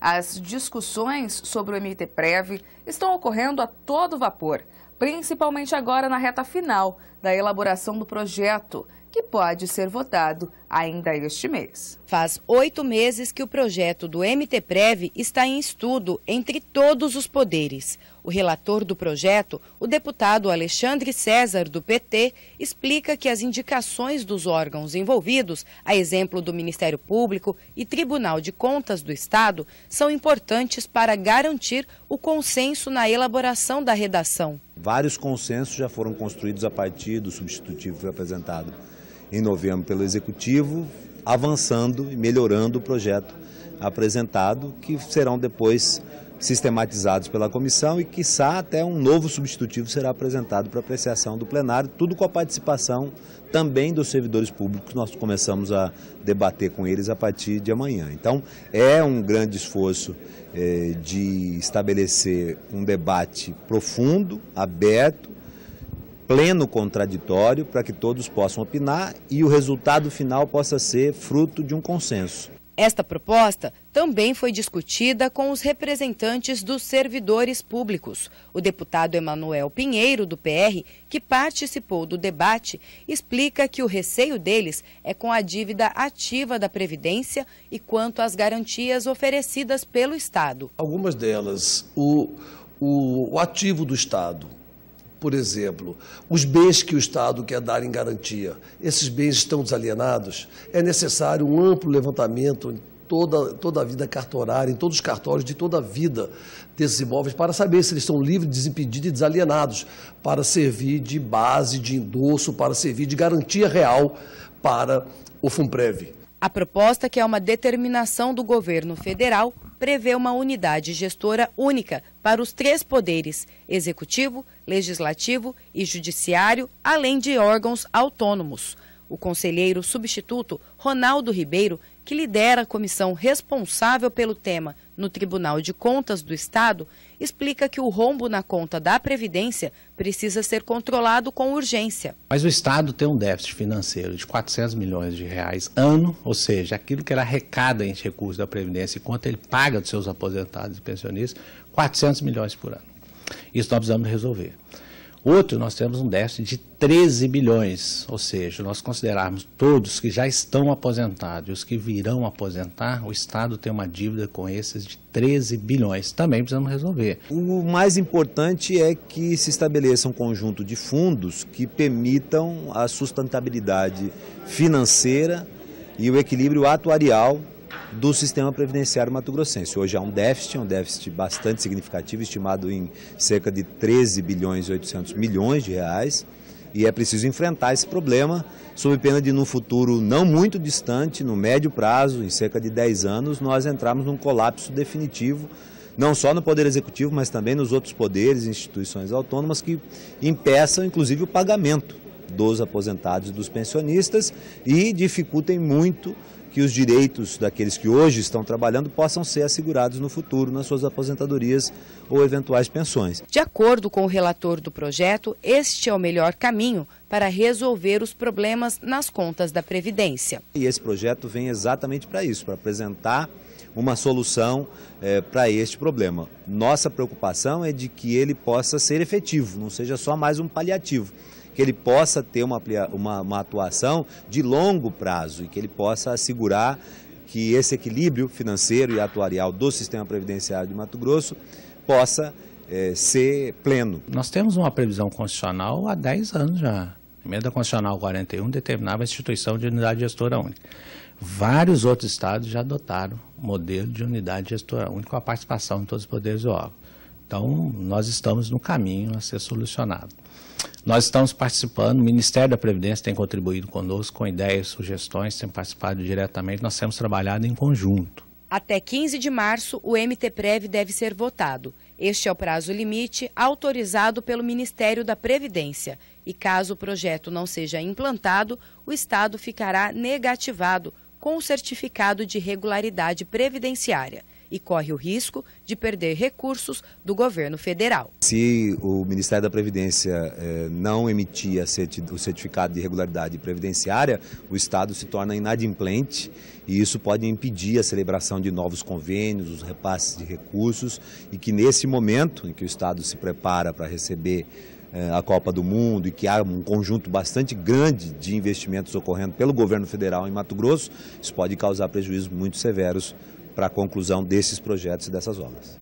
As discussões sobre o MTPREV estão ocorrendo a todo vapor, principalmente agora na reta final da elaboração do projeto, que pode ser votado ainda este mês. Faz oito meses que o projeto do MTPREV está em estudo entre todos os poderes. O relator do projeto, o deputado Alexandre César, do PT, explica que as indicações dos órgãos envolvidos, a exemplo do Ministério Público e Tribunal de Contas do Estado, são importantes para garantir o consenso na elaboração da redação. Vários consensos já foram construídos a partir do substitutivo que foi apresentado em novembro pelo Executivo, avançando e melhorando o projeto apresentado, que serão depois sistematizados pela comissão e, quiçá, até um novo substitutivo será apresentado para apreciação do plenário, tudo com a participação também dos servidores públicos, nós começamos a debater com eles a partir de amanhã. Então, é um grande esforço eh, de estabelecer um debate profundo, aberto, pleno contraditório, para que todos possam opinar e o resultado final possa ser fruto de um consenso. Esta proposta também foi discutida com os representantes dos servidores públicos. O deputado Emanuel Pinheiro, do PR, que participou do debate, explica que o receio deles é com a dívida ativa da Previdência e quanto às garantias oferecidas pelo Estado. Algumas delas, o, o, o ativo do Estado por exemplo, os bens que o Estado quer dar em garantia, esses bens estão desalienados? É necessário um amplo levantamento toda, toda a vida cartorária, em todos os cartórios de toda a vida desses imóveis, para saber se eles estão livres, desimpedidos e desalienados, para servir de base, de endosso, para servir de garantia real para o FUNPREV. A proposta, que é uma determinação do governo federal, prevê uma unidade gestora única para os três poderes, executivo, legislativo e judiciário, além de órgãos autônomos. O conselheiro substituto Ronaldo Ribeiro, que lidera a comissão responsável pelo tema no Tribunal de Contas do Estado, explica que o rombo na conta da Previdência precisa ser controlado com urgência. Mas o Estado tem um déficit financeiro de 400 milhões de reais ano, ou seja, aquilo que ele arrecada em recursos da Previdência e quanto ele paga dos seus aposentados e pensionistas, 400 milhões por ano. Isso nós precisamos resolver. Outro, nós temos um déficit de 13 bilhões, ou seja, nós considerarmos todos que já estão aposentados e os que virão aposentar, o Estado tem uma dívida com esses de 13 bilhões. Também precisamos resolver. O mais importante é que se estabeleça um conjunto de fundos que permitam a sustentabilidade financeira e o equilíbrio atuarial do sistema previdenciário mato-grossense. Hoje há um déficit, um déficit bastante significativo, estimado em cerca de 13 bilhões e 800 milhões de reais, e é preciso enfrentar esse problema, sob pena de, num futuro não muito distante, no médio prazo, em cerca de 10 anos, nós entrarmos num colapso definitivo, não só no Poder Executivo, mas também nos outros poderes e instituições autônomas que impeçam, inclusive, o pagamento dos aposentados e dos pensionistas e dificultem muito que os direitos daqueles que hoje estão trabalhando possam ser assegurados no futuro nas suas aposentadorias ou eventuais pensões. De acordo com o relator do projeto, este é o melhor caminho para resolver os problemas nas contas da Previdência. E esse projeto vem exatamente para isso, para apresentar uma solução é, para este problema. Nossa preocupação é de que ele possa ser efetivo, não seja só mais um paliativo que ele possa ter uma, uma, uma atuação de longo prazo e que ele possa assegurar que esse equilíbrio financeiro e atuarial do sistema previdenciário de Mato Grosso possa é, ser pleno. Nós temos uma previsão constitucional há 10 anos já. A emenda constitucional 41 determinava a instituição de unidade gestora única. Vários outros estados já adotaram modelo de unidade gestora única com a participação de todos os poderes do órgão. Então, nós estamos no caminho a ser solucionado. Nós estamos participando, o Ministério da Previdência tem contribuído conosco com ideias, sugestões, tem participado diretamente, nós temos trabalhado em conjunto. Até 15 de março, o MTPREV deve ser votado. Este é o prazo limite autorizado pelo Ministério da Previdência. E caso o projeto não seja implantado, o Estado ficará negativado com o certificado de regularidade previdenciária e corre o risco de perder recursos do governo federal. Se o Ministério da Previdência eh, não emitir o certificado de regularidade previdenciária, o Estado se torna inadimplente e isso pode impedir a celebração de novos convênios, os repasses de recursos e que nesse momento em que o Estado se prepara para receber eh, a Copa do Mundo e que há um conjunto bastante grande de investimentos ocorrendo pelo governo federal em Mato Grosso, isso pode causar prejuízos muito severos para a conclusão desses projetos e dessas obras.